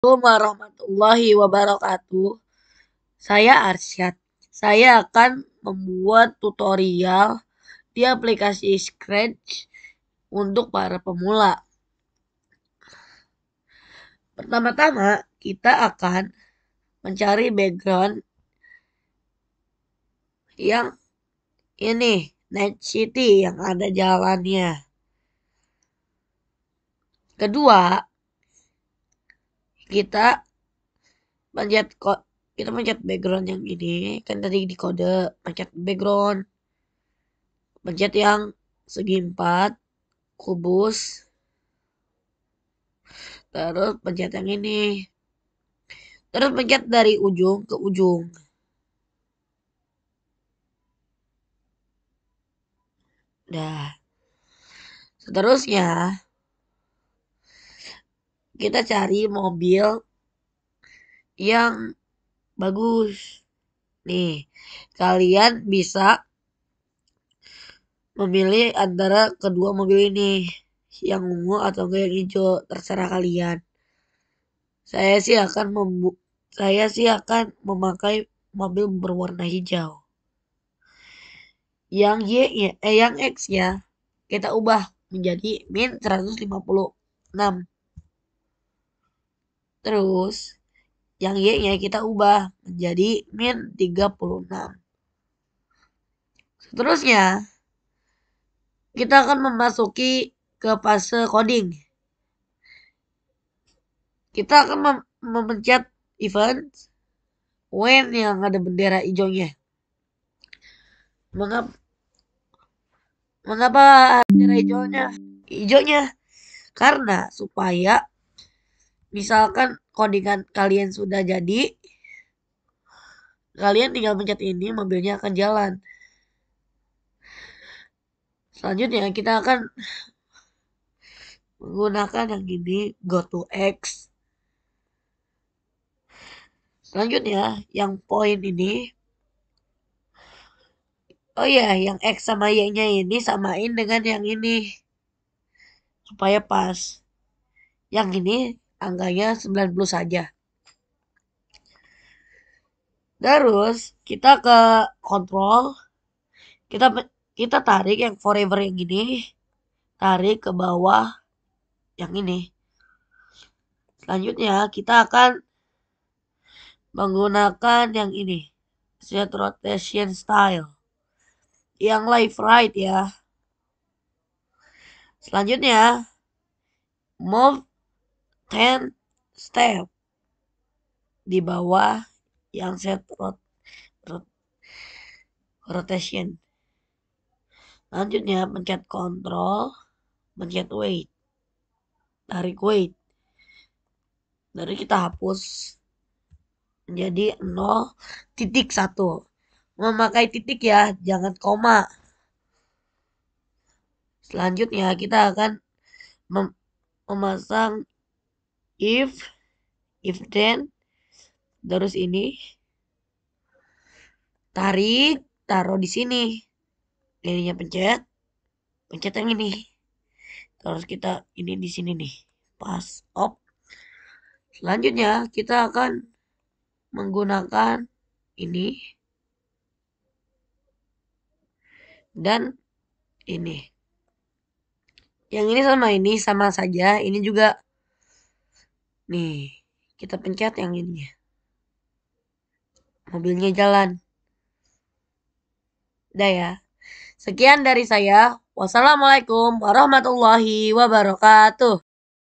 Assalamualaikum warahmatullahi wabarakatuh. Saya Arsyad. Saya akan membuat tutorial di aplikasi Scratch untuk para pemula. Pertama-tama, kita akan mencari background yang ini, Night City yang ada jalannya. Kedua, kita pencet kita pencet background yang ini kan tadi di kode pencet background pencet yang segi empat kubus terus pencet yang ini terus pencet dari ujung ke ujung dah seterusnya kita cari mobil yang bagus. Nih, kalian bisa memilih antara kedua mobil ini yang ungu atau yang hijau terserah kalian saya sih akan saya sih akan memakai mobil berwarna hijau yang y eh yang x ya kita ubah menjadi min 156 Terus yang Y-nya kita ubah menjadi min 36. Seterusnya, kita akan memasuki ke fase coding. Kita akan mem memencet event when yang ada bendera hijaunya. Mengapa mengapa bendera hijaunya? Hijaunya karena supaya misalkan codingan kalian sudah jadi kalian tinggal pencet ini mobilnya akan jalan selanjutnya kita akan menggunakan yang ini go to X selanjutnya yang poin ini oh ya yang X sama Y nya ini samain dengan yang ini supaya pas yang ini angkanya 90 saja. Terus kita ke kontrol. Kita kita tarik yang forever yang ini. Tarik ke bawah yang ini. Selanjutnya kita akan menggunakan yang ini. Set rotation style. Yang live right ya. Selanjutnya move ten step di bawah yang set rot, rot, rotation. Lanjutnya pencet control, pencet weight. Tarik weight. Dari kita hapus menjadi nol titik satu. Memakai titik ya, jangan koma. Selanjutnya kita akan mem memasang if if then terus ini tarik taruh di sini ininya pencet pencet yang ini terus kita ini di sini nih pas op selanjutnya kita akan menggunakan ini dan ini yang ini sama ini sama saja ini juga Nih, kita pencet yang ininya. Mobilnya jalan. Udah ya. Sekian dari saya. Wassalamualaikum warahmatullahi wabarakatuh.